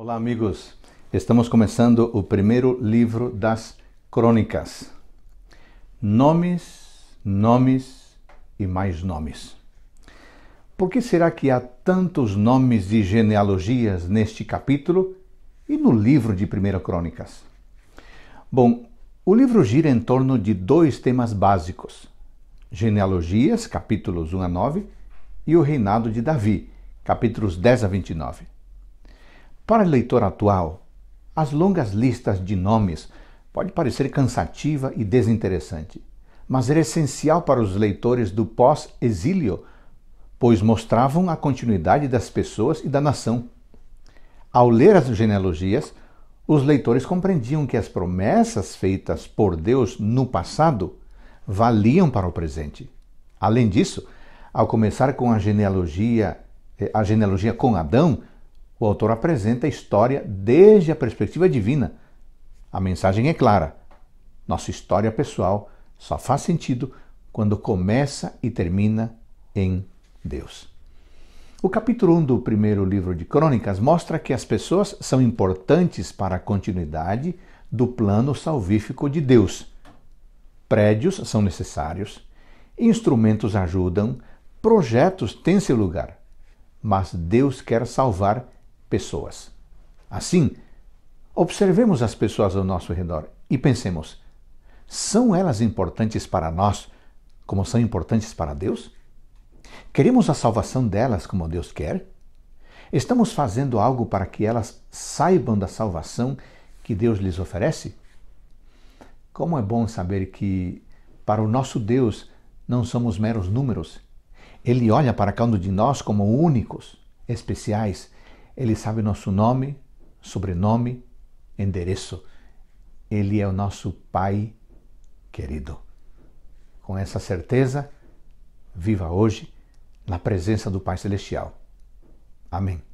Olá, amigos. Estamos começando o primeiro livro das Crônicas. Nomes, nomes e mais nomes. Por que será que há tantos nomes e genealogias neste capítulo e no livro de 1 Crônicas? Bom, o livro gira em torno de dois temas básicos: genealogias, capítulos 1 a 9, e o reinado de Davi, capítulos 10 a 29. Para o leitor atual, as longas listas de nomes pode parecer cansativa e desinteressante, mas era essencial para os leitores do pós-exílio, pois mostravam a continuidade das pessoas e da nação. Ao ler as genealogias, os leitores compreendiam que as promessas feitas por Deus no passado valiam para o presente. Além disso, ao começar com a genealogia, eh, a genealogia com Adão, o autor apresenta a história desde a perspectiva divina. A mensagem é clara. Nossa história pessoal só faz sentido quando começa e termina em Deus. O capítulo 1 do primeiro livro de Crônicas mostra que as pessoas são importantes para a continuidade do plano salvífico de Deus. Prédios são necessários, instrumentos ajudam, projetos têm seu lugar, mas Deus quer salvar pessoas. Assim, observemos as pessoas ao nosso redor e pensemos: são elas importantes para nós como são importantes para Deus? Queremos a salvação delas como Deus quer? Estamos fazendo algo para que elas saibam da salvação que Deus lhes oferece? Como é bom saber que, para o nosso Deus, não somos meros números. Ele olha para cada um de nós como únicos, especiais, ele sabe nosso nome, sobrenome, endereço. Ele é o nosso Pai querido. Com essa certeza, viva hoje na presença do Pai Celestial. Amém.